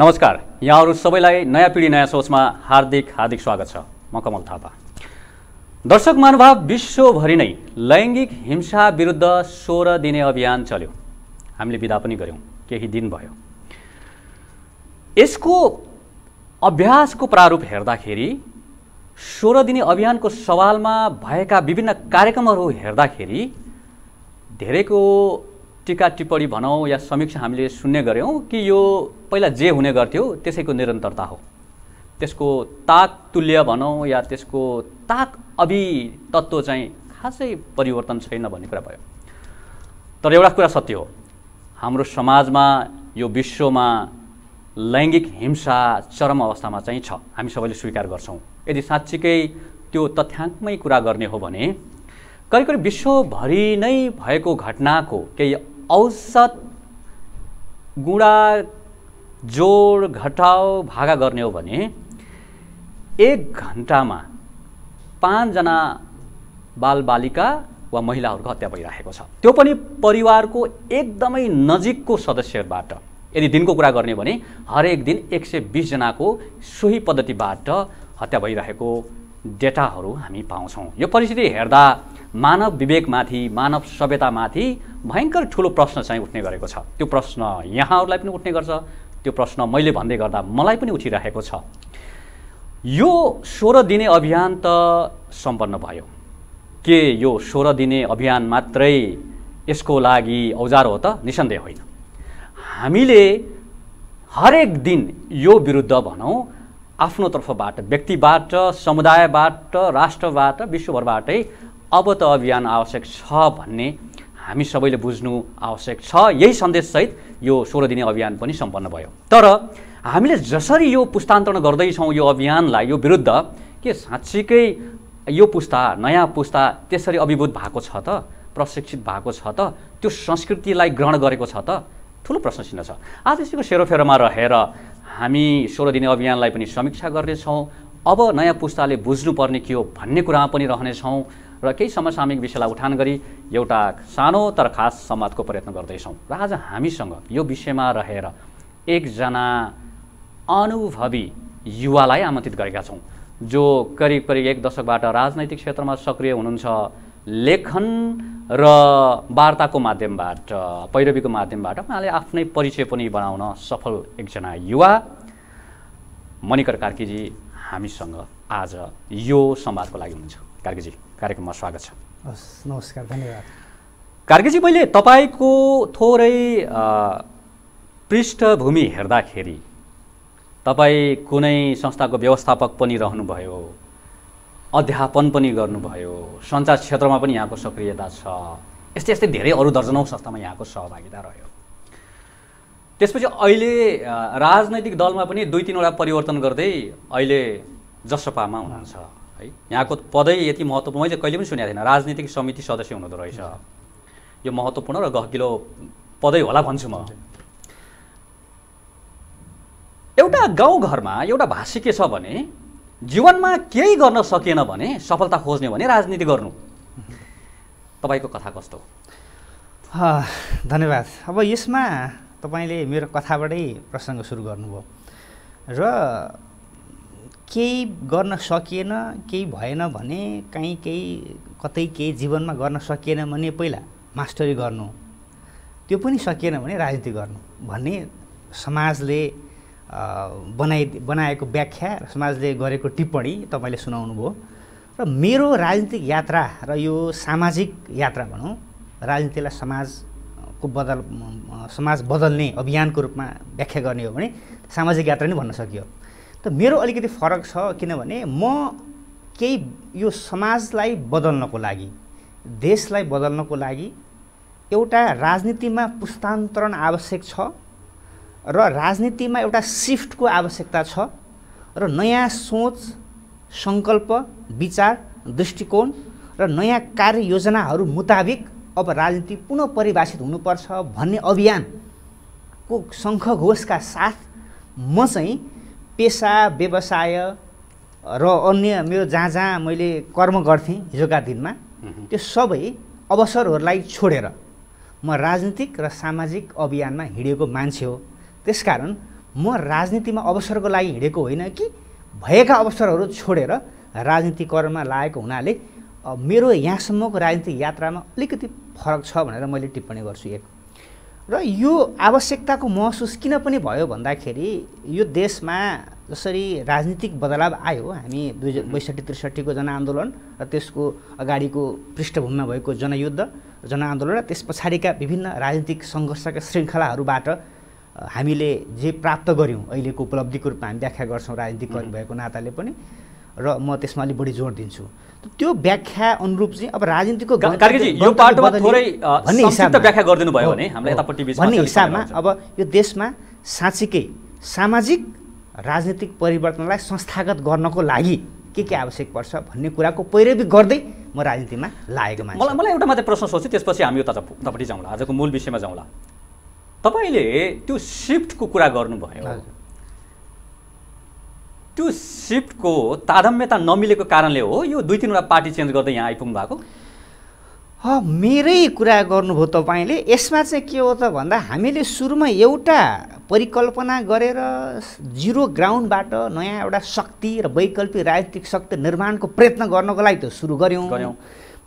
नमस्कार यहाँहरू सबैलाई नयाँ पिँढी नयाँ सोचमा हार्दिक हार्दिक स्वागत छ म कमल थापा दर्शक महानुभाव विश्वभरि नै लैङ्गिक हिंसा विरुद्ध सोह्र दिने अभियान चल्यो हामीले विदा पनि गऱ्यौँ केही दिन भयो यसको अभ्यासको प्रारूप हेर्दाखेरि सोह्र दिने अभियानको सवालमा भएका विभिन्न कार्यक्रमहरू हेर्दाखेरि धेरैको टिका टिप्पणी भनौँ या समीक्षा हामीले सुन्ने गऱ्यौँ कि यो पहिला जे हुने गर्थ्यो त्यसैको निरन्तरता हो त्यसको ताक तुल्य भनौँ या त्यसको ताक अभि तत्त्व चाहिँ खासै परिवर्तन छैन भन्ने कुरा भयो तर एउटा कुरा सत्य हो हाम्रो समाजमा यो विश्वमा लैङ्गिक हिंसा चरम अवस्थामा चाहिँ छ हामी सबैले स्वीकार गर्छौँ यदि साँच्चीकै त्यो तथ्याङ्कमै कुरा गर्ने हो भने करिब करिब विश्वभरि नै भएको घटनाको केही औसत गुणा जोड घटाउ भागा गर्ने हो भने एक घन्टामा पाँचजना बालबालिका वा महिलाहरूको हत्या भइरहेको छ त्यो पनि परिवारको एकदमै नजिकको सदस्यबाट यदि दिनको कुरा गर्ने भने हरेक दिन एक सय बिसजनाको सोही पद्धतिबाट हत्या भइरहेको डेटाहरू हामी पाउँछौँ यो परिस्थिति हेर्दा मानव विवेकमाथि मानव सभ्यतामाथि भयङ्कर ठुलो प्रश्न चाहिँ उठ्ने गरेको छ त्यो प्रश्न यहाँहरूलाई पनि उठ्ने गर्छ त्यो प्रश्न मैले भन्दै गर्दा मलाई पनि उठिरहेको छ यो सोह्र दिने अभियान त सम्पन्न भयो के यो सोह्र दिने अभियान मात्रै यसको लागि औजार हो त निसन्देह होइन हामीले हरेक दिन यो विरुद्ध भनौँ आफ्नो तर्फबाट व्यक्तिबाट समुदायबाट राष्ट्रबाट विश्वभरबाटै अब त अभियान आवश्यक छ भन्ने हामी सबैले बुझ्नु आवश्यक छ यही सन्देशसहित यो सोह्र दिने अभियान पनि सम्पन्न भयो तर हामीले जसरी यो पुस्तान्तरण गर्दैछौँ यो अभियानलाई यो विरुद्ध के साँच्चीकै यो पुस्ता नयाँ पुस्ता त्यसरी अभिभूत भएको छ त प्रशिक्षित भएको छ त त्यो संस्कृतिलाई ग्रहण गरेको छ त ठुलो प्रश्न चिन्ह छ आज यसको सेरोफेरोमा रहेर हामी सोह्र दिने अभियानलाई पनि समीक्षा गर्नेछौँ अब नयाँ पुस्ताले बुझ्नुपर्ने के हो भन्ने कुरामा पनि रहनेछौँ र केही समसामयिक विषयलाई उठान गरी एउटा सानो तर खास संवादको प्रयत्न गर्दैछौँ र आज हामीसँग यो विषयमा रहेर एकजना अनुभवी युवालाई आमन्त्रित गरेका छौँ जो करिब करिब एक दशकबाट राजनैतिक क्षेत्रमा सक्रिय हुनुहुन्छ लेखन र वार्ताको माध्यमबाट पैरवीको माध्यमबाट उहाँले आफ्नै परिचय पनि बनाउन सफल एकजना युवा मणिकर कार्कीजी हामीसँग आज यो संवादको लागि हुनुहुन्छ कार्कीजी कार्यक्रममा स्वागत छ हस् नमस्कार धन्यवाद कार्कीजी मैले तपाईँको थोरै पृष्ठभूमि हेर्दाखेरि तपाईँ कुनै संस्थाको व्यवस्थापक पनि रहनुभयो अध्यापन पनि गर्नुभयो सञ्चार क्षेत्रमा पनि यहाँको सक्रियता छ यस्तै यस्तै धेरै अरू दर्जनौँ संस्थामा यहाँको सहभागिता रह्यो त्यसपछि अहिले राजनैतिक दलमा पनि दुई तिनवटा परिवर्तन गर्दै अहिले जसपामा हुनुहुन्छ है यहाँको पदै यति महत्त्वपूर्ण मैले कहिले पनि सुनेको थिएन राजनीतिक समिति सदस्य हुनुहुँदो रहेछ यो महत्त्वपूर्ण र गहकिलो पदै होला भन्छु म एउटा गाउँघरमा एउटा भाषी के छ भने जीवनमा केही गर्न सकिएन भने सफलता खोज्ने भने राजनीति गर्नु तपाईँको कथा कस्तो धन्यवाद अब यसमा तपाईँले मेरो कथाबाटै प्रसङ्ग सुरु गर्नुभयो र केही गर्न सकिएन केही भएन भने काहीँ केही कतै केही जीवनमा गर्न सकिएन भने पहिला मास्टरी गर्नु त्यो पनि सकिएन भने राजनीति गर्नु भन्ने समाजले बनाइ बनाएको व्याख्या र समाजले गरेको टिप्पणी तपाईँले सुनाउनुभयो र मेरो राजनीतिक यात्रा र यो सामाजिक यात्रा भनौँ राजनीतिलाई समाजको बदल समाज बदल्ने अभियानको रूपमा व्याख्या गर्ने हो भने सामाजिक यात्रा नै भन्न सकियो त मेरो अलिकति फरक छ किनभने म केही यो समाजलाई बदल्नको लागि देशलाई बदल्नको लागि एउटा राजनीतिमा पुस्तान्तरण आवश्यक छ र राजनीतिमा एउटा सिफ्टको आवश्यकता छ र नयाँ सोच सङ्कल्प विचार दृष्टिकोण र नयाँ कार्ययोजनाहरू मुताबिक अब राजनीति पुनः परिभाषित हुनुपर्छ भन्ने अभियानको घोषका साथ म चाहिँ पेसा व्यवसाय र अन्य मेरो जहाँ जहाँ मैले कर्म गर्थेँ हिजोका दिनमा त्यो सबै अवसरहरूलाई छोडेर म राजनीतिक र सामाजिक अभियानमा हिँडेको मान्छे हो त्यसकारण म राजनीतिमा अवसरको लागि हिँडेको होइन कि भएका अवसरहरू छोडेर राजनीतिकरणमा लागेको हुनाले मेरो यहाँसम्मको राजनीतिक यात्रामा अलिकति फरक छ भनेर मैले टिप्पणी गर्छु एक र यो आवश्यकताको महसुस किन पनि भयो भन्दाखेरि यो देशमा जसरी राजनीतिक बदलाव आयो हामी दुई हजार बैसठी त्रिसठीको जनआन्दोलन र त्यसको अगाडिको पृष्ठभूमिमा भएको जनयुद्ध जनआन्दोलन र त्यस पछाडिका विभिन्न राजनीतिक सङ्घर्षका श्रृङ्खलाहरूबाट हामीले जे प्राप्त गऱ्यौँ अहिलेको उपलब्धिको रूपमा हामी व्याख्या गर्छौँ राजनीतिकरण भएको नाताले पनि र म त्यसमा अलिक बढी जोड दिन्छु त्यो व्याख्या अनुरूप चाहिँ अब राजनीतिको यो भन्ने हिसाबमा व्याख्या गरिदिनु भयो भने भन्ने हिसाबमा अब यो देशमा साँच्चीकै सामाजिक राजनीतिक परिवर्तनलाई संस्थागत गर्नको लागि के के आवश्यक पर्छ भन्ने कुराको पैरवी गर्दै म राजनीतिमा लागेको मान्छे मलाई मलाई एउटा मात्रै प्रश्न सोच्छु त्यसपछि हामी यो तपट्टि जाउँला आजको मूल विषयमा जाउँला तपाईँले त्यो सिफ्टको कुरा गर्नुभयो त्यो सिफ्टको तादम्यता नमिलेको कारणले हो यो दुई तिनवटा पार्टी चेन्ज गर्दै यहाँ आइपुग्नु भएको मेरै कुरा गर्नुभयो तपाईँले यसमा चाहिँ के हो त भन्दा हामीले सुरुमा एउटा परिकल्पना गरेर जिरो ग्राउन्डबाट नयाँ एउटा शक्ति र वैकल्पिक राजनीतिक शक्ति निर्माणको प्रयत्न गर्नको लागि त सुरु गऱ्यौँ गऱ्यौँ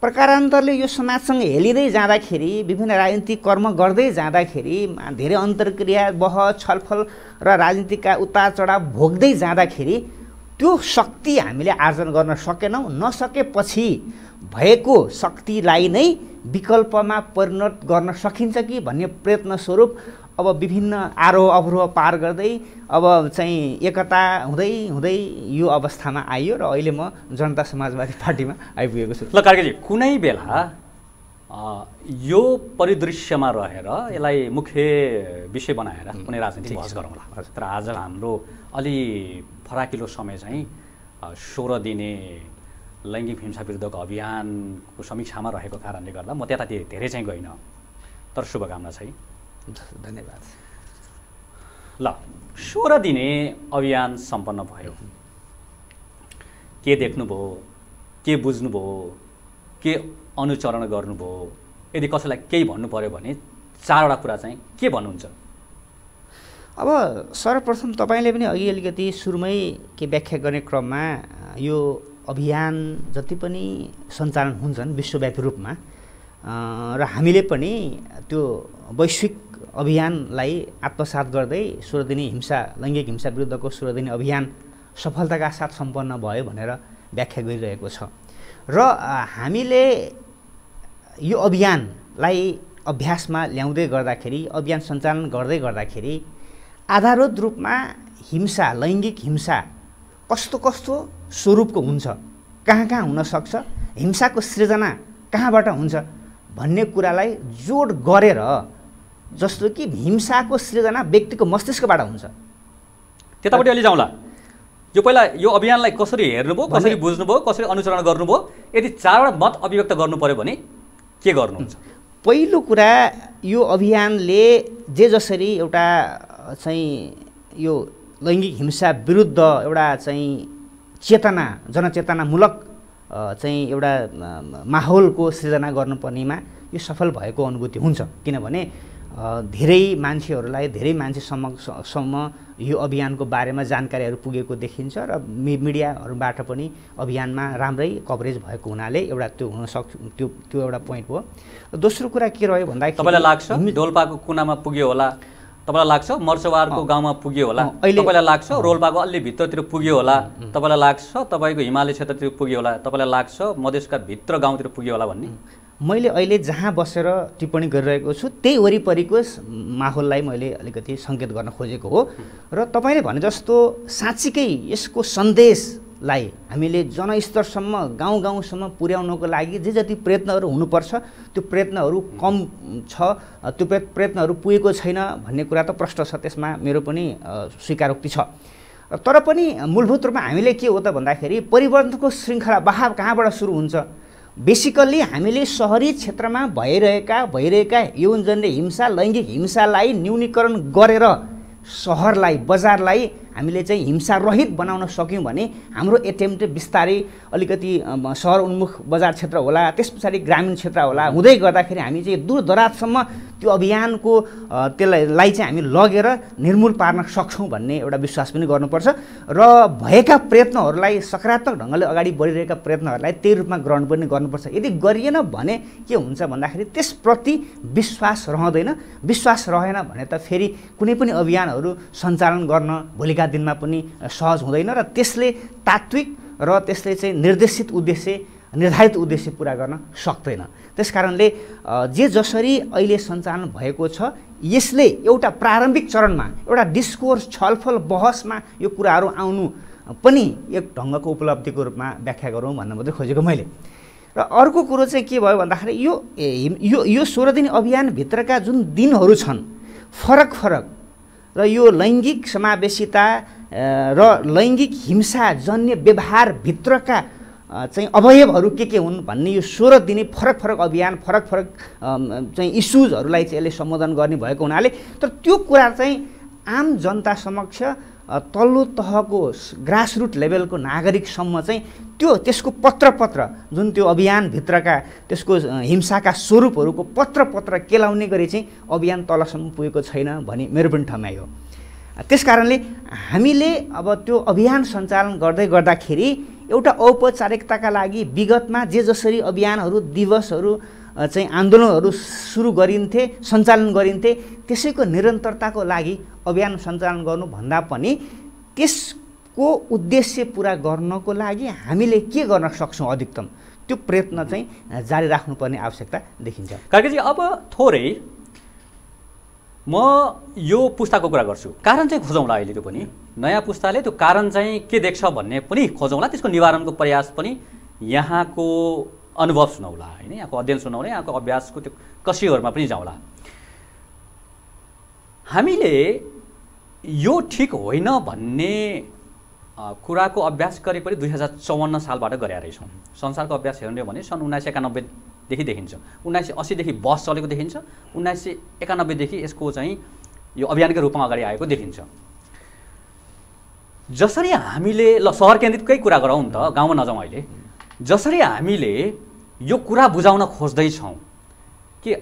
प्रकारान्तरले यो समाजसँग हेलिँदै जाँदाखेरि विभिन्न राजनीतिक कर्म गर्दै जाँदाखेरि धेरै अन्तर्क्रिया बह छलफल र राजनीतिका उतार चढाव भोग्दै जाँदाखेरि त्यो शक्ति हामीले आर्जन गर्न सकेनौँ नसकेपछि भएको शक्तिलाई नै विकल्पमा परिणत गर्न सकिन्छ कि भन्ने प्रयत्न स्वरूप अब विभिन्न आरोह अवरोह पार गर्दै अब चाहिँ एकता हुँदै हुँदै यो अवस्थामा आइयो र अहिले म जनता समाजवादी पार्टीमा आइपुगेको छु ल कार्कीजी कुनै बेला यो परिदृश्यमा रहेर यसलाई मुख्य विषय बनाएर कुनै राजनीति बहस गरौँला तर आज हाम्रो अलि फराकिलो समय चाहिँ सोह्र दिने लैङ्गिक हिंसा विरुद्धको अभियानको समीक्षामा रहेको कारणले गर्दा म त्यतातिर धेरै चाहिँ गइनँ तर शुभकामना चाहिँ धन्यवाद ल सोह्र दिने अभियान सम्पन्न भयो के देख्नुभयो के बुझ्नुभयो के अनुचरण गर्नुभयो यदि कसैलाई केही भन्नु पऱ्यो भने चारवटा कुरा चाहिँ के भन्नुहुन्छ अब सर्वप्रथम तपाईँले पनि अघि अलिकति सुरुमै के व्याख्या गर्ने क्रममा यो अभियान जति पनि सञ्चालन हुन्छन् विश्वव्यापी रूपमा र हामीले पनि त्यो वैश्विक अभियानलाई आत्मसात गर्दै सुरदिनी हिंसा लैङ्गिक हिंसा विरुद्धको सुरदिनी अभियान सफलताका साथ सम्पन्न भयो भनेर व्याख्या गरिरहेको छ र हामीले यो अभियानलाई अभ्यासमा ल्याउँदै गर्दाखेरि अभियान सञ्चालन गर्दै गर्दाखेरि आधारभूत रूपमा हिंसा लैङ्गिक हिंसा कस्तो कस्तो स्वरूपको हुन्छ कहाँ कहाँ हुनसक्छ हिंसाको सृजना कहाँबाट हुन्छ भन्ने कुरालाई जोड गरेर जस्तो कि हिंसाको सृजना व्यक्तिको मस्तिष्कबाट हुन्छ त्यतापट्टि अलि जाउँला यो पहिला यो अभियानलाई कसरी हेर्नुभयो कसरी बुझ्नुभयो कसरी अनुसरण गर्नुभयो यदि चारवटा मत अभिव्यक्त गर्नु पऱ्यो भने के गर्नुहुन्छ पहिलो कुरा यो अभियानले जे जसरी एउटा चाहिँ यो लैङ्गिक हिंसा विरुद्ध एउटा चाहिँ चेतना जनचेतनामूलक चाहिँ एउटा माहौलको सृजना गर्नुपर्नेमा यो सफल भएको अनुभूति हुन्छ किनभने धेरै मान्छेहरूलाई धेरै सम्म यो अभियानको बारेमा जानकारीहरू पुगेको देखिन्छ र मि मिडियाहरूबाट पनि अभियानमा राम्रै कभरेज भएको हुनाले एउटा त्यो हुनसक्छ त्यो त्यो एउटा पोइन्ट हो दोस्रो कुरा के रह्यो भन्दाखेरि तपाईँलाई लाग्छ डोल्पाको कुनामा पुग्यो होला तपाईँलाई लाग्छ मर्चवारको गाउँमा पुग्यो होला अहिले तपाईँलाई लाग्छ रोल्पाको अलि भित्रतिर पुग्यो होला तपाईँलाई लाग्छ तपाईँको हिमालय क्षेत्रतिर पुग्यो होला तपाईँलाई लाग्छ मधेसका भित्र गाउँतिर पुग्यो होला भन्ने मैले अहिले जहाँ बसेर टिप्पणी गरिरहेको छु त्यही वरिपरिको माहौललाई मैले अलिकति सङ्केत गर्न खोजेको हो र तपाईँले भने जस्तो साँच्चीकै यसको सन्देशलाई हामीले जनस्तरसम्म गाउँ गाउँसम्म पुर्याउनको लागि जे जति प्रयत्नहरू हुनुपर्छ त्यो प्रयत्नहरू कम छ त्यो प्रयत्नहरू पुगेको छैन भन्ने कुरा त प्रष्ट छ त्यसमा मेरो पनि स्वीकारोक्ति छ तर पनि मूलभूत रूपमा हामीले के हो त भन्दाखेरि परिवर्तनको श्रृङ्खला बहाव कहाँबाट सुरु हुन्छ बेसिकल्ली हामीले सहरी क्षेत्रमा भइरहेका भइरहेका यौनजन्य हिंसा लैङ्गिक हिंसालाई न्यूनीकरण गरेर सहरलाई बजारलाई हामीले चाहिँ हिंसा रहित बनाउन सक्यौँ भने हाम्रो एटेम्प चाहिँ बिस्तारै अलिकति सहर उन्मुख बजार क्षेत्र होला त्यस पछाडि ग्रामीण क्षेत्र होला हुँदै गर्दाखेरि हामी चाहिँ दूर दराजसम्म त्यो अभियानको त्यसलाई चाहिँ हामी लगेर निर्मूल पार्न सक्छौँ भन्ने एउटा विश्वास पनि गर्नुपर्छ र भएका प्रयत्नहरूलाई सकारात्मक ढङ्गले अगाडि बढिरहेका प्रयत्नहरूलाई त्यही रूपमा ग्रहण पनि गर्नुपर्छ यदि गरिएन भने के हुन्छ भन्दाखेरि त्यसप्रति विश्वास रहँदैन विश्वास रहेन भने त फेरि कुनै पनि अभियानहरू सञ्चालन गर्न भोलिका दिनमा पनि सहज हुँदैन र त्यसले तात्विक र त्यसले चाहिँ निर्देशित उद्देश्य निर्धारित उद्देश्य पुरा गर्न सक्दैन त्यस कारणले जे जसरी अहिले सञ्चालन भएको छ यसले एउटा प्रारम्भिक चरणमा एउटा डिस्कोर्स छलफल बहसमा यो कुराहरू आउनु पनि एक ढङ्गको उपलब्धिको रूपमा व्याख्या गरौँ भन्न मात्रै खोजेको मैले र अर्को कुरो चाहिँ के भयो भन्दाखेरि यो यो यो सोह्र दिन अभियानभित्रका जुन दिनहरू छन् फरक फरक र यो लैङ्गिक समावेशिता र लैङ्गिक हिंसा जन्य व्यवहारभित्रका चाहिँ अवयवहरू के के हुन् भन्ने यो सोह्र दिने फरक फरक अभियान फरक फरक चाहिँ इस्युजहरूलाई चाहिँ यसले सम्बोधन गर्ने भएको हुनाले तर त्यो कुरा चाहिँ आम जनता समक्ष तल्लो तहको ग्रासरुट लेभलको नागरिकसम्म चाहिँ त्यो त्यसको पत्र पत्र जुन त्यो अभियानभित्रका त्यसको हिंसाका स्वरूपहरूको पत्र पत्र केलाउने गरी चाहिँ अभियान तलसम्म पुगेको छैन भन्ने मेरो पनि ठम्याइ हो त्यस कारणले हामीले अब त्यो अभियान सञ्चालन गर्दै गर्दाखेरि एउटा औपचारिकताका लागि विगतमा जे जसरी अभियानहरू दिवसहरू चाहिँ आन्दोलनहरू सुरु गरिन्थे सञ्चालन गरिन्थे त्यसैको निरन्तरताको लागि अभियान सञ्चालन गर्नुभन्दा पनि त्यसको उद्देश्य पुरा गर्नको लागि हामीले के गर्न सक्छौँ अधिकतम त्यो प्रयत्न चाहिँ जारी राख्नुपर्ने आवश्यकता देखिन्छ कार्कीजी अब थोरै म यो पुस्ताको कुरा गर्छु कारण चाहिँ खोजौँला अहिलेको पनि नयाँ पुस्ताले त्यो कारण चाहिँ के देख्छ भन्ने पनि खोजौँला त्यसको निवारणको प्रयास पनि यहाँको अनुभव सुनाउला होइन यहाँको अध्ययन सुनाउला यहाँको अभ्यासको त्यो कसीहरूमा पनि जाउँला हामीले यो ठिक होइन भन्ने कुराको अभ्यास करिब पनि दुई हजार चौवन्न सालबाट गरेका रहेछौँ संसारको अभ्यास हेर्ने भने सन् उन्नाइस सय एकानब्बेदेखि देखिन्छ उन्नाइस सय असीदेखि बस चलेको देखिन्छ उन्नाइस सय एकानब्बेदेखि यसको चाहिँ यो अभियानकै रूपमा अगाडि आएको देखिन्छ जसरी हामीले ल सहर केन्द्रितकै कुरा गरौँ नि त गाउँमा नजाउँ अहिले जसरी हामीले यो कुरा बुझाउन खोज्दैछौँ कि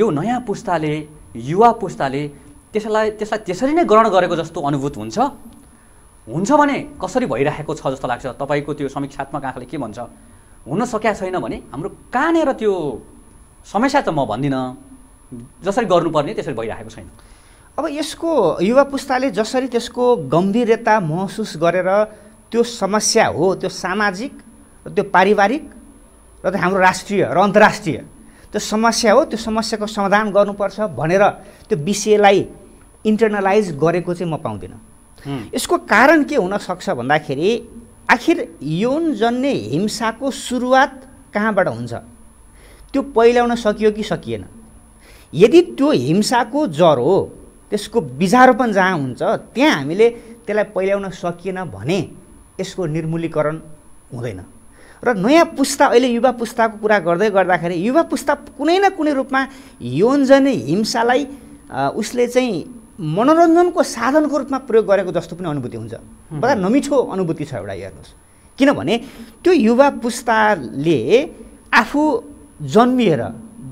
यो नयाँ पुस्ताले युवा पुस्ताले त्यसलाई त्यसलाई त्यसरी नै ग्रहण गरेको जस्तो अनुभूत हुन्छ हुन्छ भने कसरी भइरहेको छ जस्तो लाग्छ तपाईँको त्यो समीक्षात्मक आँखाले के भन्छ हुन सकेका छैन भने हाम्रो कहाँनिर त्यो समस्या त म भन्दिनँ जसरी गर्नुपर्ने त्यसरी भइरहेको छैन अब यसको युवा पुस्ताले जसरी त्यसको गम्भीरता महसुस गरेर त्यो समस्या हो त्यो सामाजिक त्यो पारिवारिक र त हाम्रो राष्ट्रिय र अन्तर्राष्ट्रिय त्यो समस्या हो त्यो समस्याको समाधान गर्नुपर्छ भनेर त्यो विषयलाई इन्टरनलाइज गरेको चाहिँ म पाउँदिनँ यसको कारण के हुनसक्छ भन्दाखेरि आखिर यौन जन्य हिंसाको सुरुवात कहाँबाट हुन्छ त्यो पहिल्याउन सकियो कि सकिएन यदि त्यो हिंसाको जर हो त्यसको बिजारोपण जहाँ हुन्छ त्यहाँ हामीले त्यसलाई पहिल्याउन सकिएन भने यसको निर्मूलीकरण हुँदैन र नयाँ पुस्ता अहिले युवा पुस्ताको कुरा गर्दै गर्दाखेरि युवा पुस्ता कुनै न कुनै रूपमा यौनजन्य हिंसालाई उसले चाहिँ मनोरञ्जनको साधनको रूपमा प्रयोग गरेको जस्तो पनि अनुभूति हुन्छ बडा नमिठो अनुभूति छ एउटा हेर्नुहोस् किनभने त्यो युवा पुस्ताले आफू जन्मिएर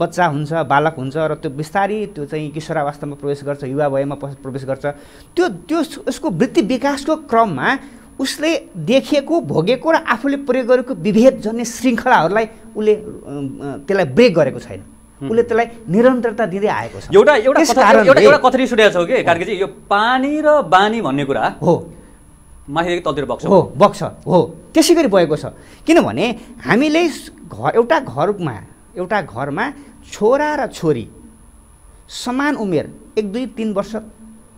बच्चा हुन्छ बालक हुन्छ र त्यो बिस्तारै त्यो चाहिँ किशोरावस्थामा प्रवेश गर्छ युवा भएमा प्रवेश गर्छ त्यो त्यो उसको वृत्ति विकासको क्रममा उसले देखेको भोगेको र आफूले प्रयोग गरेको विभेद जन्ने श्रृङ्खलाहरूलाई उसले त्यसलाई ब्रेक गरेको छैन उसले त्यसलाई निरन्तरता दिँदै आएको छ एउटा एउटा एउटा कथरी सुनेको छौ कि कारण यो पानी र बानी भन्ने कुरा हो माथि तलतिर बग्छ हो बग्छ हो त्यसै गरी भएको छ किनभने हामीले घर एउटा घरमा एउटा घरमा छोरा र छोरी समान उमेर एक दुई तिन वर्ष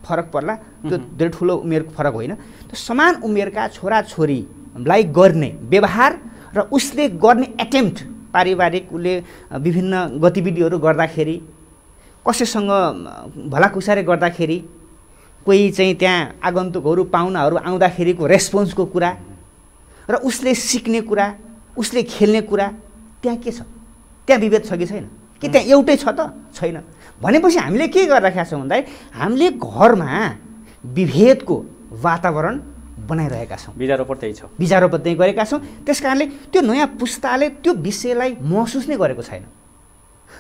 फरक पर्ला त्यो धेरै ठुलो उमेरको फरक होइन त्यो समान उमेरका छोराछोरीलाई गर्ने व्यवहार र उसले गर्ने एटेम्प्ट पारिवारिक उसले विभिन्न गतिविधिहरू गर्दाखेरि कसैसँग भलाकुसारे गर्दाखेरि कोही चाहिँ त्यहाँ आगन्तुकहरू पाहुनाहरू आउँदाखेरिको रेस्पोन्सको कुरा र उसले सिक्ने कुरा उसले खेल्ने कुरा त्यहाँ के छ त्यहाँ विभेद छ कि छैन कि त्यहाँ एउटै छ त छैन भनेपछि हामीले के गरिराखेका छौँ भन्दाखेरि हामीले घरमा विभेदको वातावरण बनाइरहेका छौँ बिजारोपण त्यही छ बिजारोपण त्यही गरेका छौँ त्यस कारणले त्यो नयाँ पुस्ताले त्यो विषयलाई महसुस नै गरेको छैन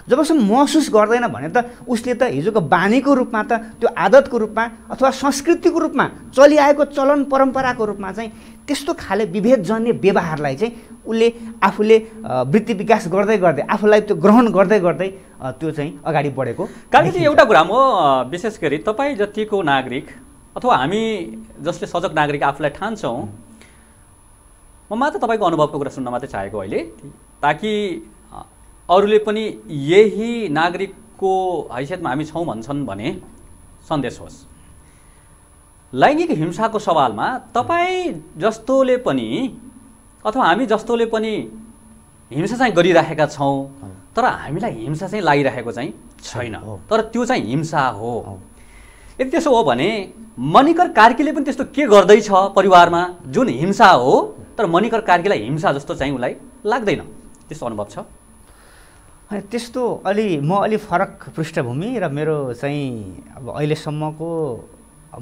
जबसम्म महसुस गर्दैन भने त उसले त हिजोको बानीको रूपमा त त्यो आदतको रूपमा अथवा संस्कृतिको रूपमा चलिआएको चलन परम्पराको रूपमा चाहिँ त्यस्तो खाले विभेदजन्य व्यवहारलाई चाहिँ उसले आफूले वृत्ति विकास गर्दै गर्दै आफूलाई त्यो ग्रहण गर्दै गर्दै त्यो चाहिँ अगाडि बढेको कारण चाहिँ एउटा कुरा म विशेष गरी तपाईँ जतिको नागरिक अथवा हामी जसले सजग नागरिक आफूलाई ठान्छौँ म मात्र तपाईँको अनुभवको कुरा सुन्न मात्रै चाहेको अहिले ताकि अरूले पनि यही नागरिकको हैसियतमा हामी छौँ भन्छन् भने सन्देश होस् लैङ्गिक हिंसाको सवालमा तपाईँ जस्तोले पनि अथवा हामी जस्तोले पनि हिंसा चाहिँ गरिराखेका छौँ तर हामीलाई हिंसा चाहिँ लागिरहेको चाहिँ छैन तर त्यो चाहिँ हिंसा हो यदि त्यसो हो भने मणिकर कार्कीले पनि त्यस्तो के गर्दैछ परिवारमा जुन हिंसा हो तर मणिकर कार्कीलाई हिंसा जस्तो चाहिँ उसलाई लाग्दैन त्यस्तो अनुभव छ त्यस्तो अलि म अलि फरक पृष्ठभूमि र मेरो चाहिँ अब अहिलेसम्मको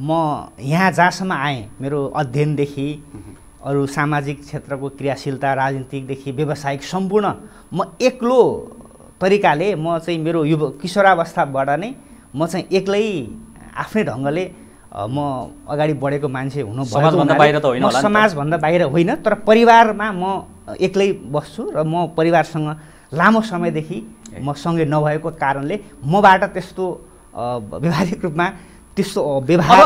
म यहाँ जहाँसम्म आएँ मेरो अध्ययनदेखि अरू सामाजिक क्षेत्रको क्रियाशीलता राजनीतिकदेखि व्यावसायिक सम्पूर्ण म एक्लो तरिकाले म चाहिँ मेरो युव किशोरावस्थाबाट नै म चाहिँ एक्लै आफ्नै ढङ्गले म अगाडि बढेको मान्छे हुनु समाजभन्दा बाहिर होइन तर परिवारमा म एक्लै बस्छु र म परिवारसँग लामो समयदेखि म सँगै नभएको कारणले मबाट त्यस्तो व्यवहारिक रूपमा त्यस्तो व्यवहार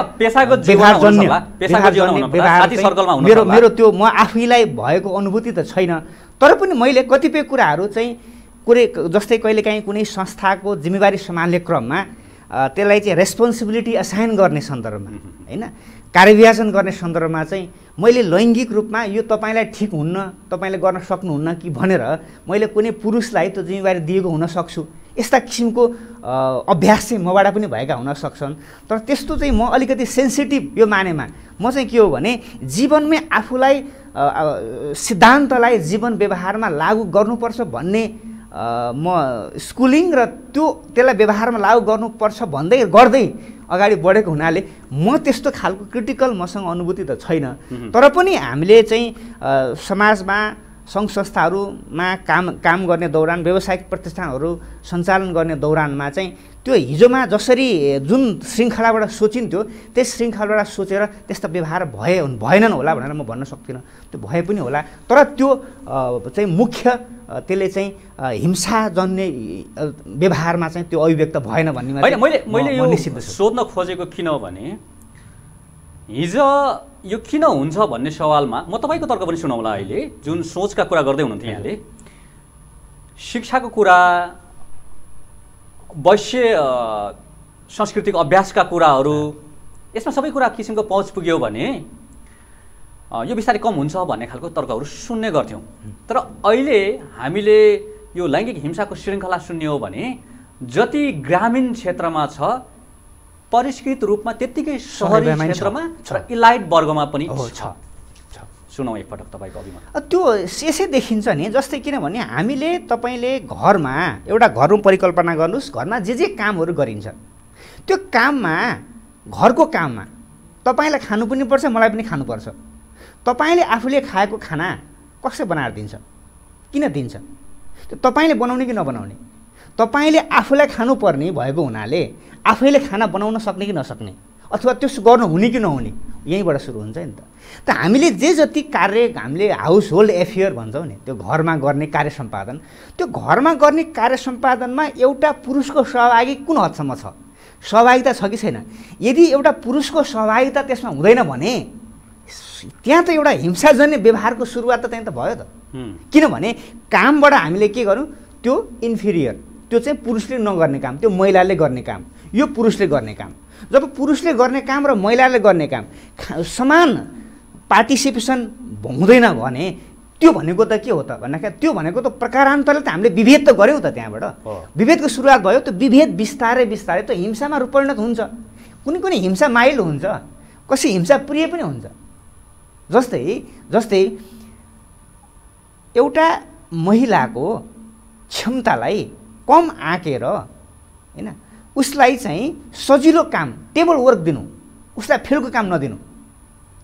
मेरो मेरो त्यो म आफैलाई भएको अनुभूति त छैन तर पनि मैले कतिपय कुराहरू चाहिँ कुरै जस्तै कहिलेकाहीँ कुनै संस्थाको जिम्मेवारी सम्हाल्ने क्रममा त्यसलाई चाहिँ रेस्पोन्सिबिलिटी असाइन गर्ने सन्दर्भमा होइन कार्यभ्यासन गर्ने सन्दर्भमा चाहिँ मैले लैङ्गिक रूपमा यो तपाईँलाई ठिक हुन्न तपाईँले गर्न सक्नुहुन्न कि भनेर मैले कुनै पुरुषलाई त्यो जिम्मेवारी दिएको हुनसक्छु यस्ता किसिमको अभ्यास चाहिँ मबाट पनि भएका हुन सक्छन् तर त्यस्तो चाहिँ म अलिकति सेन्सिटिभ यो मानेमा म चाहिँ के हो भने जीवनमै आफूलाई सिद्धान्तलाई जीवन व्यवहारमा लागू गर्नुपर्छ भन्ने म स्कुलिङ र त्यो त्यसलाई व्यवहारमा लागू गर्नुपर्छ भन्दै गर्दै अगाडि बढेको हुनाले म त्यस्तो खालको क्रिटिकल मसँग अनुभूति त छैन तर पनि हामीले चाहिँ समाजमा सङ्घ संस्थाहरूमा काम काम गर्ने दौरान व्यावसायिक प्रतिष्ठानहरू सञ्चालन गर्ने दौरानमा चाहिँ त्यो हिजोमा जसरी जुन श्रृङ्खलाबाट सोचिन्थ्यो त्यस श्रृङ्खलाबाट सोचेर त्यस्ता व्यवहार भए भएनन् होला भनेर म भन्न सक्दिनँ त्यो भए पनि होला तर त्यो चाहिँ मुख्य त्यसले चाहिँ हिंसा जन्ने व्यवहारमा चाहिँ त्यो अभिव्यक्त भएन भन्ने होइन मैले मैले सोध्न खोजेको किन भने हिजो यो किन हुन्छ भन्ने सवालमा म तपाईँको तर्क पनि सुनौँला अहिले जुन सोचका कुरा गर्दै हुनुहुन्थ्यो यहाँले शिक्षाको कुरा वैश्य सांस्कृतिक अभ्यासका कुराहरू यसमा सबै कुरा किसिमको पहुँच पुग्यो भने यो बिस्तारै कम हुन्छ भन्ने खालको तर्कहरू सुन्ने गर्थ्यौँ तर अहिले हामीले यो लैङ्गिक हिंसाको श्रृङ्खला सुन्ने हो भने जति ग्रामीण क्षेत्रमा छ परिष्कृत रूपमा त्यत्तिकै सहरी क्षेत्रमा र इलाइट वर्गमा पनि छ सुनौ एकपटक तपाईँको अभिमत त्यो यसै देखिन्छ नि जस्तै किनभने हामीले तपाईँले घरमा एउटा घर परिकल्पना गर्नुहोस् घरमा जे जे कामहरू गरिन्छ त्यो काममा घरको काममा तपाईँलाई खानु पनि पर्छ मलाई पनि खानुपर्छ तपाईँले आफूले खाएको खाना कसले बनाएर दिन्छ किन दिन्छ तपाईँले बनाउने कि नबनाउने तपाईँले आफूलाई खानुपर्ने भएको हुनाले आफैले खाना बनाउन सक्ने कि नसक्ने अथवा त्यसो गर्नु हुने कि नहुने यहीँबाट सुरु हुन्छ नि त त हामीले जे जति कार्य हामीले हाउस होल्ड एफेयर भन्छौँ नि त्यो घरमा गर्ने कार्य सम्पादन त्यो घरमा गर्ने कार्य सम्पादनमा एउटा पुरुषको सहभागी कुन हदसम्म छ सहभागिता छ कि छैन यदि एउटा पुरुषको सहभागिता त्यसमा हुँदैन भने त्यहाँ त एउटा हिंसाजन्य व्यवहारको सुरुवात त त्यहाँ त भयो त किनभने कामबाट हामीले के गर्यौँ त्यो इन्फिरियर त्यो चाहिँ पुरुषले नगर्ने काम त्यो महिलाले गर्ने काम यो पुरुषले गर्ने काम जब पुरुषले गर्ने काम र महिलाले गर्ने काम समान पार्टिसिपेसन हुँदैन भने त्यो भनेको त के हो त भन्दाखेरि त्यो भनेको त प्रकारान्तरले त हामीले विभेद त गऱ्यौँ त त्यहाँबाट विभेदको सुरुवात भयो त्यो विभेद बिस्तारै बिस्तारै त्यो हिंसामा रूपरिणत हुन्छ कुनै कुनै हिंसा माइल्ड हुन्छ कसै हिंसा प्रिय पनि हुन्छ जस्तै जस्तै एउटा महिलाको क्षमतालाई कम आँकेर होइन उसलाई चाहिँ सजिलो काम टेबल वर्क दिनु उसलाई फेलको काम नदिनु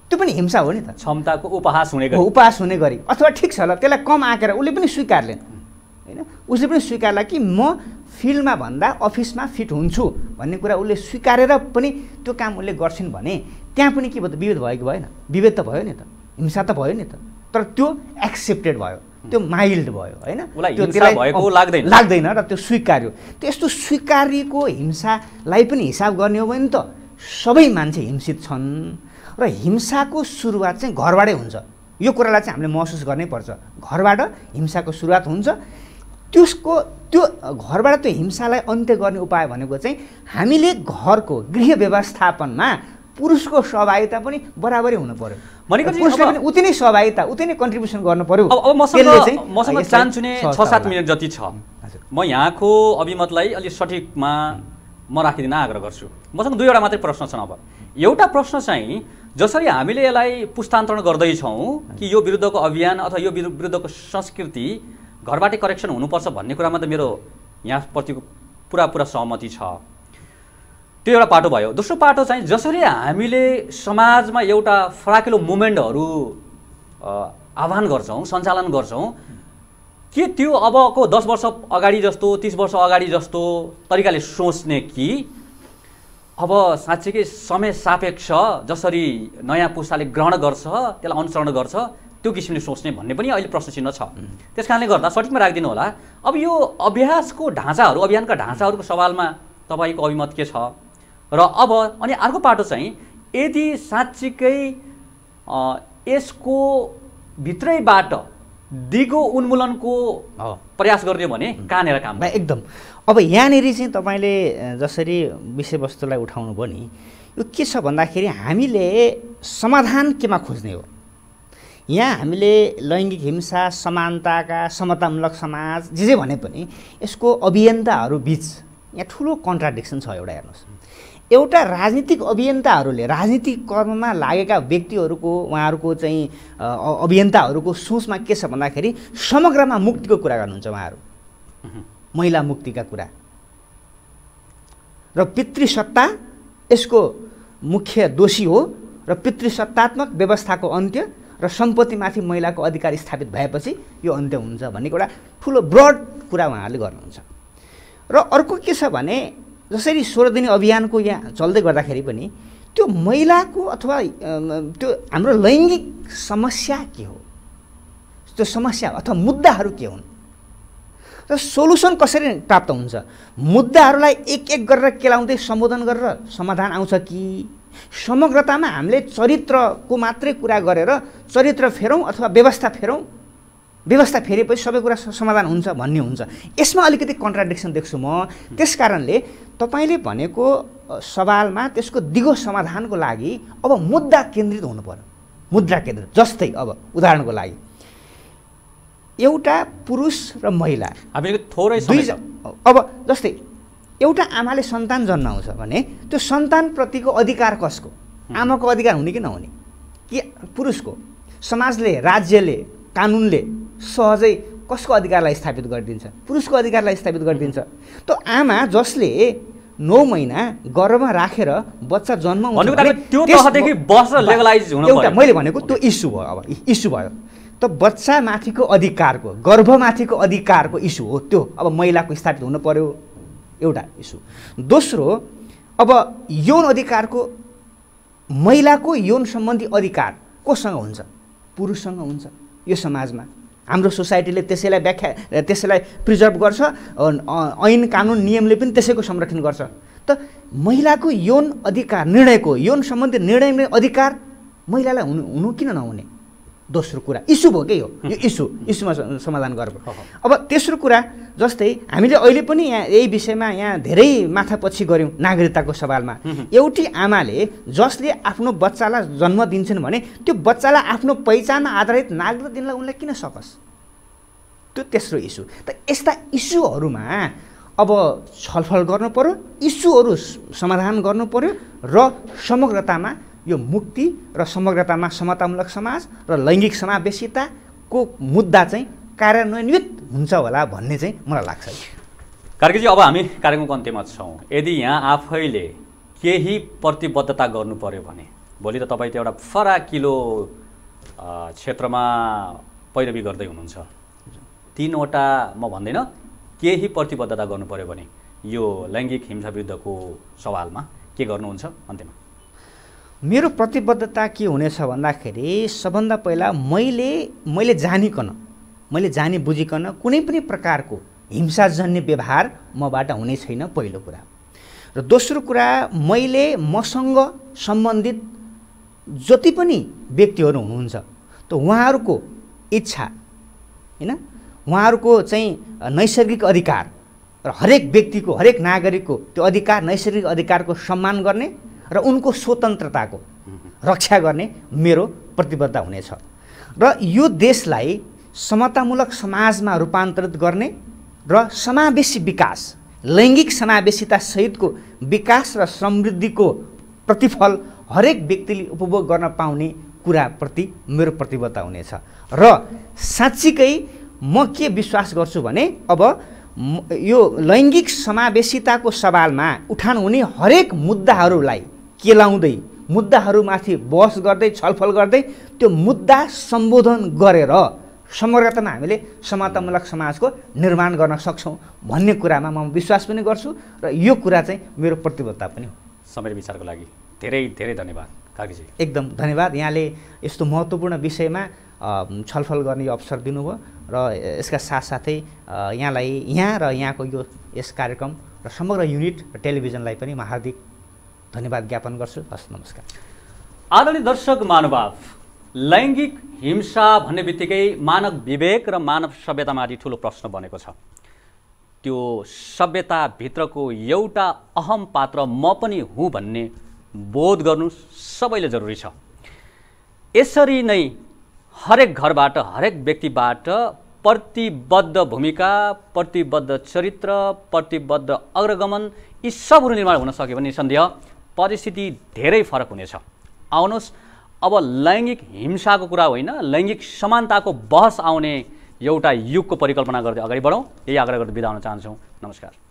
त्यो पनि हिंसा हो नि त क्षमताको उपहास हुने गरी उपहास हुने गरी अथवा ठिक छ ल त्यसलाई कम आँकेर उसले पनि स्वीकारले होइन उसले पनि स्वीकार्ला कि म फिल्डमा भन्दा अफिसमा फिट हुन्छु भन्ने कुरा उसले स्वीकारेर पनि त्यो काम उसले गर्छिन् भने त्यहाँ पनि के भयो त विभेद भएको भएन विभेद त भयो नि त हिंसा त भयो नि त तर त्यो एक्सेप्टेड भयो त्यो माइल्ड भयो होइन लाग्दैन लाग्दैन र त्यो स्वीकार्यो त्यो यस्तो स्वीकारिएको हिंसालाई पनि हिसाब गर्ने हो भने त सबै मान्छे हिंसित छन् र हिंसाको सुरुवात चाहिँ घरबाटै हुन्छ यो कुरालाई चाहिँ हामीले महसुस गर्नै पर्छ घरबाट हिंसाको सुरुवात हुन्छ त्यसको त्यो घरबाट त्यो हिंसालाई अन्त्य गर्ने उपाय भनेको चाहिँ हामीले घरको गृह व्यवस्थापनमा पुरुषको सहभागिता पनि बराबरै हुनु पर्यो भनेको पुरुषले पनि उति नै सहभागिता उति नै कन्ट्रिब्युसन गर्नु पर्यो अब मसँग मसँग चान्स छ सात मिनट जति छ म यहाँको अभिमतलाई अलिक सठिकमा म राखिदिन आग्रह गर्छु मसँग दुईवटा मात्रै प्रश्न छन् अब एउटा प्रश्न चाहिँ जसरी हामीले यसलाई पुस्तान्तरण गर्दैछौँ कि यो विरुद्धको अभियान अथवा यो विरुद्धको संस्कृति घरबाटै करेक्सन हुनुपर्छ भन्ने कुरामा त मेरो यहाँप्रतिको पुरा पुरा सहमति छ त्यो एउटा पाटो भयो दोस्रो पाटो चाहिँ जसरी हामीले समाजमा एउटा फराकिलो मुमेन्टहरू आह्वान गर्छौँ सञ्चालन गर्छौँ के त्यो अबको दस वर्ष अगाडि जस्तो तिस वर्ष अगाडि जस्तो तरिकाले सोच्ने कि अब साँच्चीकै समय सापेक्ष जसरी नयाँ पुस्ताले ग्रहण गर्छ त्यसलाई अनुसरण गर्छ त्यो किसिमले सोच्ने भन्ने पनि अहिले प्रश्न चिन्ह छ त्यस कारणले गर्दा सठिकमा राखिदिनु होला अब यो अभ्यासको ढाँचाहरू अभियानका ढाँचाहरूको सवालमा तपाईँको अभिमत के छ र अब अनि अर्को पाटो चाहिँ यदि साँच्चीकै यसको भित्रैबाट दिगो उन्मूलनको प्रयास गरिदियो भने कहाँनिर काम एकदम अब यहाँनिर चाहिँ तपाईँले जसरी विषयवस्तुलाई उठाउनुभयो नि यो के छ भन्दाखेरि हामीले समाधान केमा खोज्ने हो यहाँ हामीले लैङ्गिक हिंसा समानताका समतामूलक समाज जे जे भने पनि यसको अभियन्ताहरू बिच यहाँ ठुलो कन्ट्राडिक्सन छ एउटा हेर्नुहोस् एउटा राजनीतिक अभियन्ताहरूले राजनीतिक कर्ममा लागेका व्यक्तिहरूको उहाँहरूको चाहिँ अभियन्ताहरूको सोचमा के छ भन्दाखेरि समग्रमा मुक्तिको कुरा गर्नुहुन्छ उहाँहरू महिला मुक्तिका कुरा र पितृसत्ता यसको मुख्य दोषी हो र पितृसत्तात्मक व्यवस्थाको अन्त्य र सम्पत्तिमाथि महिलाको अधिकार स्थापित भएपछि यो अन्त्य हुन्छ भन्ने एउटा ठुलो ब्रड कुरा उहाँहरूले गर्नुहुन्छ र अर्को के छ भने जसरी सोह्र दिने अभियानको यहाँ चल्दै गर्दाखेरि पनि त्यो महिलाको अथवा त्यो हाम्रो लैङ्गिक समस्या के हो त्यो समस्या अथवा मुद्दाहरू के हुन् र सोलुसन कसरी प्राप्त हुन्छ मुद्दाहरूलाई एक एक गरेर केलाउँदै सम्बोधन गरेर समाधान आउँछ कि समग्रतामा हामीले चरित्रको मात्रै कुरा गरेर चरित्र फेरौँ अथवा व्यवस्था फेरौँ व्यवस्था फेरेपछि सबै कुरा समाधान हुन्छ भन्ने हुन्छ यसमा अलिकति कन्ट्राडिक्सन देख्छु म त्यस कारणले तपाईँले भनेको सवालमा त्यसको दिगो समाधानको लागि अब मुद्दा केन्द्रित हुनु पऱ्यो मुद्दा केन्द्रित जस्तै अब उदाहरणको लागि एउटा पुरुष र महिला अब थोरै अब जस्तै एउटा आमाले सन्तान जन्माउँछ भने त्यो सन्तानप्रतिको अधिकार कसको आमाको अधिकार हुने कि नहुने कि पुरुषको समाजले राज्यले कानुनले सहजै कसको अधिकारलाई स्थापित गरिदिन्छ पुरुषको अधिकारलाई स्थापित गरिदिन्छ त आमा जसले नौ महिना गर्भमा राखेर बच्चा जन्म एउटा मैले भनेको त्यो इस्यु भयो अब इस्यु भयो त बच्चामाथिको अधिकारको गर्भमाथिको अधिकारको इस्यु हो त्यो अब महिलाको स्थापित हुनु पर्यो एउटा इस्यु दोस्रो अब यौन अधिकारको महिलाको यौन सम्बन्धी अधिकार कोसँग हुन्छ पुरुषसँग हुन्छ यो समाजमा हाम्रो सोसाइटीले त्यसैलाई व्याख्या त्यसैलाई प्रिजर्भ गर्छ ऐन कानुन नियमले पनि त्यसैको संरक्षण गर्छ त महिलाको यौन अधिकार निर्णयको यौन सम्बन्धी निर्णय अधिकार महिलालाई हुनु हुनु किन नहुने दोस्रो कुरा इस्यु भयो के हो यो इस्यु इस्युमा समाधान गर्नु अब तेस्रो कुरा जस्तै हामीले अहिले पनि यहाँ यही विषयमा यहाँ धेरै माथा पछि गऱ्यौँ नागरिकताको सवालमा एउटी आमाले जसले आफ्नो बच्चालाई जन्म दिन्छन् भने त्यो बच्चालाई आफ्नो पहिचानमा आधारित नागरिकता दिनलाई उनलाई किन सकोस् त्यो तेस्रो इस्यु त यस्ता इस्युहरूमा अब छलफल गर्नु पऱ्यो इस्युहरू समाधान गर्नु पऱ्यो र समग्रतामा यो मुक्ति र समग्रतामा समतामूलक समाज र लैङ्गिक समावेशिताको मुद्दा चाहिँ कार्यान्वयन्वित हुन्छ होला भन्ने चाहिँ मलाई लाग्छ कार्कीजी अब हामी कार्यक्रमको अन्त्यमा छौँ यदि यहाँ आफैले केही प्रतिबद्धता गर्नु पऱ्यो भने भोलि त तपाईँ त एउटा फराकिलो क्षेत्रमा पैरवी गर्दै हुनुहुन्छ तिनवटा म भन्दिनँ केही प्रतिबद्धता गर्नु पऱ्यो भने यो लैङ्गिक हिंसा विरुद्धको सवालमा के गर्नुहुन्छ अन्त्यमा मेरो प्रतिबद्धता के हुनेछ भन्दाखेरि सबभन्दा पहिला मैले मैले जानिकन मैले जानी बुझिकन कुनै पनि प्रकारको हिंसाजन्य व्यवहार मबाट हुने छैन पहिलो कुरा र दोस्रो कुरा मैले मसँग सम्बन्धित जति पनि व्यक्तिहरू हुनुहुन्छ त उहाँहरूको इच्छा होइन उहाँहरूको चाहिँ नैसर्गिक अधिकार र हरेक व्यक्तिको हरेक नागरिकको त्यो अधिकार नैसर्गिक अधिकारको सम्मान गर्ने र उनको स्वतन्त्रताको रक्षा गर्ने मेरो प्रतिबद्धता हुनेछ र यो देशलाई समतामूलक समाजमा रूपान्तरित गर्ने र समावेशी विकास लैङ्गिक समावेशिता सहितको विकास र समृद्धिको प्रतिफल हरेक व्यक्तिले उपभोग गर्न पाउने कुराप्रति मेरो प्रतिबद्धता हुनेछ र साँच्चीकै म के विश्वास गर्छु भने अब यो लैङ्गिक समावेशिताको सवालमा उठान हुने हरेक मुद्दाहरूलाई केलाउँदै मुद्दाहरूमाथि बहस गर्दै छलफल गर्दै त्यो मुद्दा सम्बोधन गरेर समग्रतामा हामीले समतामूलक समाजको निर्माण गर्न सक्छौँ भन्ने कुरामा म विश्वास पनि गर्छु र यो कुरा चाहिँ मेरो प्रतिबद्धता पनि हो समय विचारको लागि धेरै धेरै धन्यवाद काकीजी एकदम धन्यवाद यहाँले यस्तो महत्त्वपूर्ण विषयमा छलफल गर्ने यो अवसर दिनुभयो र यसका साथसाथै यहाँलाई यहाँ र यहाँको यो यस कार्यक्रम र समग्र युनिट र टेलिभिजनलाई पनि म हार्दिक धन्यवाद ज्ञापन गर्छु हस् नमस्कार आदरणीय दर्शक महानुभाव लैङ्गिक हिंसा भन्ने बित्तिकै मानव विवेक र मानव सभ्यतामाथि ठुलो प्रश्न बनेको छ त्यो सभ्यताभित्रको एउटा अहम पात्र म पनि हुँ भन्ने बोध गर्नु सबैले जरुरी छ यसरी नै हरेक घरबाट हरेक व्यक्तिबाट प्रतिबद्ध भूमिका प्रतिबद्ध चरित्र प्रतिबद्ध अग्रगमन यी सबहरू निर्माण हुन सक्यो भने निसन्देह परिस्थिति धेरै फरक हुनेछ आउनुहोस् अब लैङ्गिक हिंसाको कुरा होइन लैङ्गिक समानताको बहस आउने एउटा युगको परिकल्पना गर्दै अगाडि बढौँ यही आग्रह गर्दै बिदा हुन चाहन्छौँ नमस्कार